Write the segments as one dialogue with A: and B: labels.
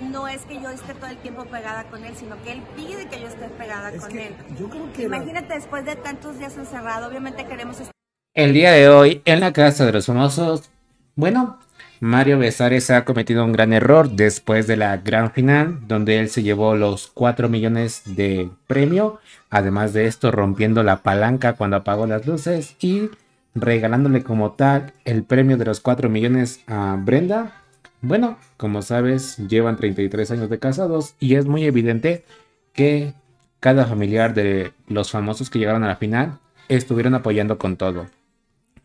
A: no es que yo esté todo el tiempo pegada con él, sino que él pide que yo esté pegada con él. Yo creo que Imagínate, después de tantos días encerrado, obviamente queremos estar... El día de hoy, en la casa de los famosos, bueno, Mario Besares ha cometido un gran error después de la gran final, donde él se llevó los 4 millones de premio, además de esto rompiendo la palanca cuando apagó las luces y regalándole como tal el premio de los 4 millones a Brenda, bueno, como sabes, llevan 33 años de casados y es muy evidente que cada familiar de los famosos que llegaron a la final estuvieron apoyando con todo.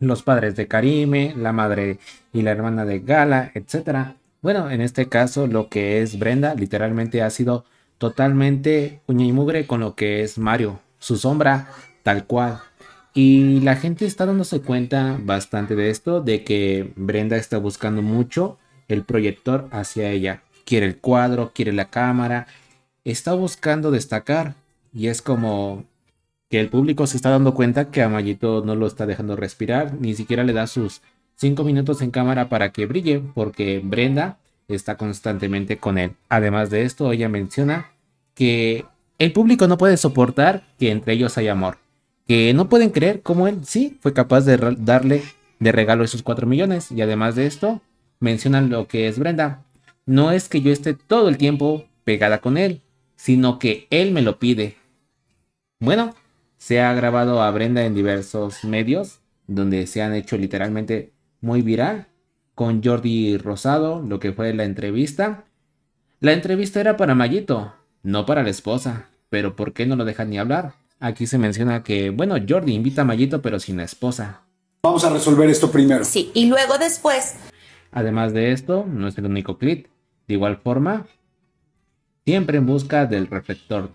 A: Los padres de Karime, la madre y la hermana de Gala, etc. Bueno, en este caso lo que es Brenda literalmente ha sido totalmente uña y mugre con lo que es Mario, su sombra tal cual. Y la gente está dándose cuenta bastante de esto, de que Brenda está buscando mucho el proyector hacia ella. Quiere el cuadro, quiere la cámara. Está buscando destacar. Y es como que el público se está dando cuenta que a no lo está dejando respirar. Ni siquiera le da sus 5 minutos en cámara para que brille. Porque Brenda está constantemente con él. Además de esto, ella menciona que el público no puede soportar que entre ellos hay amor. Que no pueden creer cómo él sí fue capaz de darle de regalo esos 4 millones. Y además de esto, mencionan lo que es Brenda. No es que yo esté todo el tiempo pegada con él, sino que él me lo pide. Bueno, se ha grabado a Brenda en diversos medios, donde se han hecho literalmente muy viral, con Jordi Rosado, lo que fue la entrevista. La entrevista era para Mallito, no para la esposa, pero ¿por qué no lo dejan ni hablar? Aquí se menciona que, bueno, Jordi invita a Mallito, pero sin la esposa. Vamos a resolver esto primero. Sí, y luego después Además de esto, no es el único clip. De igual forma, siempre en busca del reflector.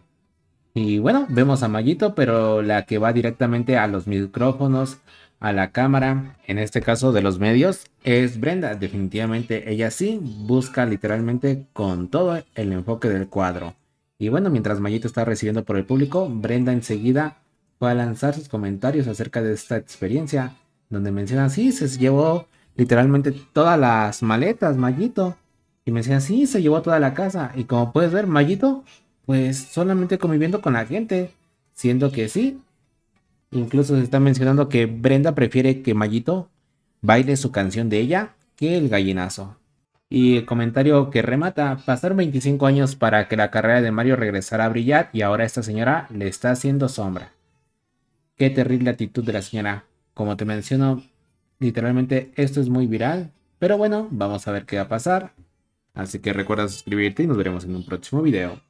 A: Y bueno, vemos a Mayito, pero la que va directamente a los micrófonos, a la cámara, en este caso de los medios, es Brenda. Definitivamente ella sí busca literalmente con todo el enfoque del cuadro. Y bueno, mientras Mayito está recibiendo por el público, Brenda enseguida va a lanzar sus comentarios acerca de esta experiencia, donde menciona, sí, se llevó literalmente todas las maletas, Mallito. Y me decían, sí, se llevó toda la casa. Y como puedes ver, Mallito, pues solamente conviviendo con la gente, siendo que sí. Incluso se está mencionando que Brenda prefiere que Mallito baile su canción de ella que el gallinazo. Y el comentario que remata, pasaron 25 años para que la carrera de Mario regresara a brillar y ahora esta señora le está haciendo sombra. Qué terrible actitud de la señora. Como te menciono, Literalmente esto es muy viral, pero bueno, vamos a ver qué va a pasar. Así que recuerda suscribirte y nos veremos en un próximo video.